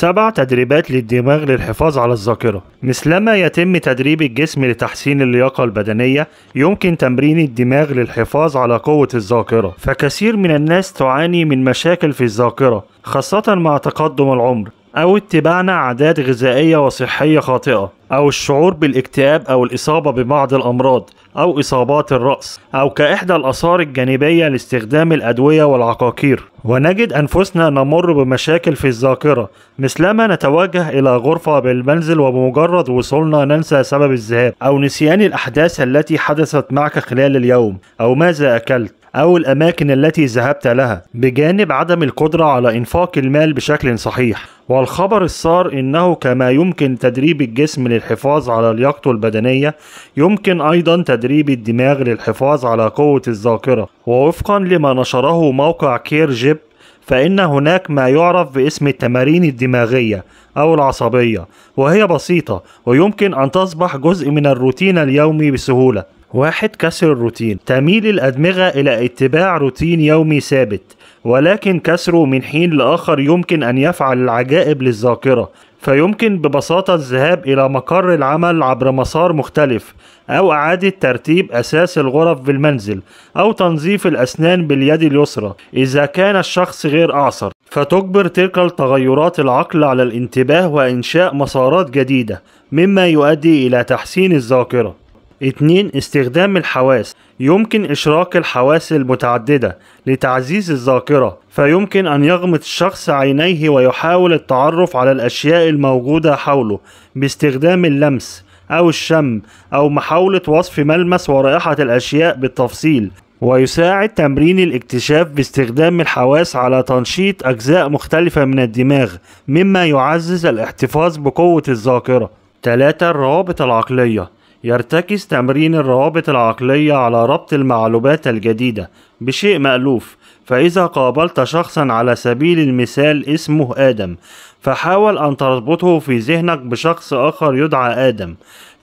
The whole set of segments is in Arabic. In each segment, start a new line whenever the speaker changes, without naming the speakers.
سبع تدريبات للدماغ للحفاظ على الذاكرة مثلما يتم تدريب الجسم لتحسين اللياقة البدنية يمكن تمرين الدماغ للحفاظ على قوة الذاكرة فكثير من الناس تعاني من مشاكل في الذاكرة خاصة مع تقدم العمر أو اتباعنا عادات غذائية وصحية خاطئة أو الشعور بالاكتئاب أو الإصابة ببعض الأمراض أو إصابات الرأس أو كإحدى الآثار الجانبية لاستخدام الأدوية والعقاقير ونجد أنفسنا نمر بمشاكل في الذاكرة مثلما نتوجه إلى غرفة بالمنزل وبمجرد وصولنا ننسى سبب الذهاب أو نسيان الأحداث التي حدثت معك خلال اليوم أو ماذا أكلت أو الأماكن التي ذهبت لها بجانب عدم القدرة على إنفاق المال بشكل صحيح والخبر السار إنه كما يمكن تدريب الجسم للحفاظ على لياقته البدنية يمكن أيضا تدريب الدماغ للحفاظ على قوة الذاكرة ووفقا لما نشره موقع كير جيب فإن هناك ما يعرف باسم التمارين الدماغية أو العصبية وهي بسيطة ويمكن أن تصبح جزء من الروتين اليومي بسهولة واحد كسر الروتين تميل الأدمغة إلى اتباع روتين يومي ثابت ولكن كسره من حين لآخر يمكن أن يفعل العجائب للذاكرة فيمكن ببساطة الذهاب إلى مقر العمل عبر مسار مختلف أو إعادة ترتيب أساس الغرف في المنزل أو تنظيف الأسنان باليد اليسرى إذا كان الشخص غير أعصر فتجبر تلك التغيرات العقل على الانتباه وإنشاء مسارات جديدة مما يؤدي إلى تحسين الذاكرة 2 استخدام الحواس يمكن إشراك الحواس المتعددة لتعزيز الذاكرة فيمكن أن يغمض الشخص عينيه ويحاول التعرف على الأشياء الموجودة حوله باستخدام اللمس أو الشم أو محاولة وصف ملمس ورائحة الأشياء بالتفصيل ويساعد تمرين الاكتشاف باستخدام الحواس على تنشيط أجزاء مختلفة من الدماغ مما يعزز الاحتفاظ بقوة الذاكرة 3. الروابط العقلية يرتكز تمرين الروابط العقلية على ربط المعلومات الجديدة بشيء مألوف فإذا قابلت شخصا على سبيل المثال اسمه آدم فحاول أن تربطه في ذهنك بشخص آخر يدعى آدم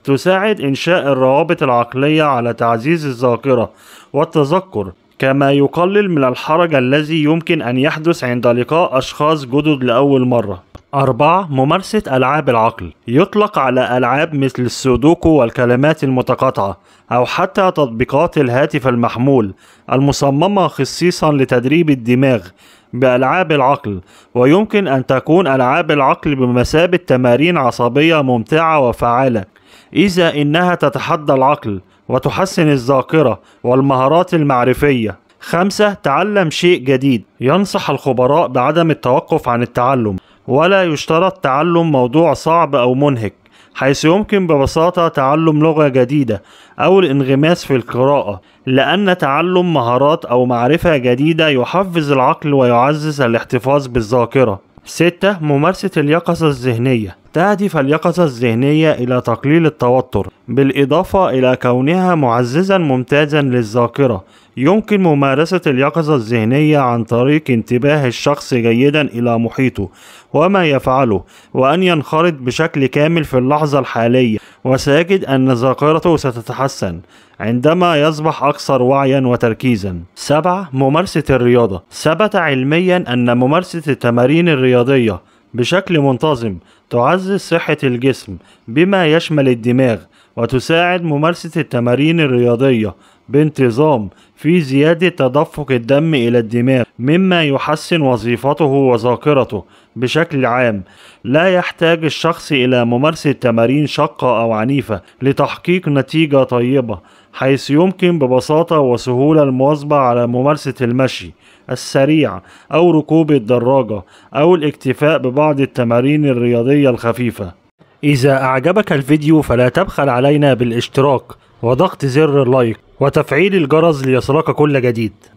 تساعد إنشاء الروابط العقلية على تعزيز الذاكرة والتذكر كما يقلل من الحرج الذي يمكن أن يحدث عند لقاء أشخاص جدد لأول مرة أربعة ممارسة ألعاب العقل يطلق على ألعاب مثل السودوكو والكلمات المتقاطعة أو حتى تطبيقات الهاتف المحمول المصممة خصيصا لتدريب الدماغ بألعاب العقل ويمكن أن تكون ألعاب العقل بمثابة تمارين عصبية ممتعة وفعالة إذا إنها تتحدى العقل وتحسن الذاكرة والمهارات المعرفية خمسة تعلم شيء جديد ينصح الخبراء بعدم التوقف عن التعلم ولا يشترط تعلم موضوع صعب أو منهك حيث يمكن ببساطة تعلم لغة جديدة أو الانغماس في القراءة لأن تعلم مهارات أو معرفة جديدة يحفز العقل ويعزز الاحتفاظ بالذاكرة 6. ممارسة اليقظة الذهنية تهدف اليقظة الذهنية إلى تقليل التوتر بالإضافة إلى كونها معززا ممتازا للذاكرة يمكن ممارسة اليقظة الذهنية عن طريق انتباه الشخص جيدا إلى محيطه وما يفعله وأن ينخرط بشكل كامل في اللحظة الحالية وسيجد أن ذاكرته ستتحسن عندما يصبح أكثر وعيا وتركيزا 7. ممارسة الرياضة ثبت علميا أن ممارسة التمارين الرياضية بشكل منتظم تعزز صحة الجسم بما يشمل الدماغ وتساعد ممارسة التمارين الرياضية بانتظام في زيادة تدفق الدم إلى الدماغ مما يحسن وظيفته وذاكرته بشكل عام لا يحتاج الشخص إلى ممارسة تمارين شاقة أو عنيفة لتحقيق نتيجة طيبة حيث يمكن ببساطة وسهولة المواظبة على ممارسة المشي السريع أو ركوب الدراجة أو الاكتفاء ببعض التمارين الرياضية الخفيفة إذا أعجبك الفيديو فلا تبخل علينا بالاشتراك وضغط زر اللايك وتفعيل الجرس ليصلك كل جديد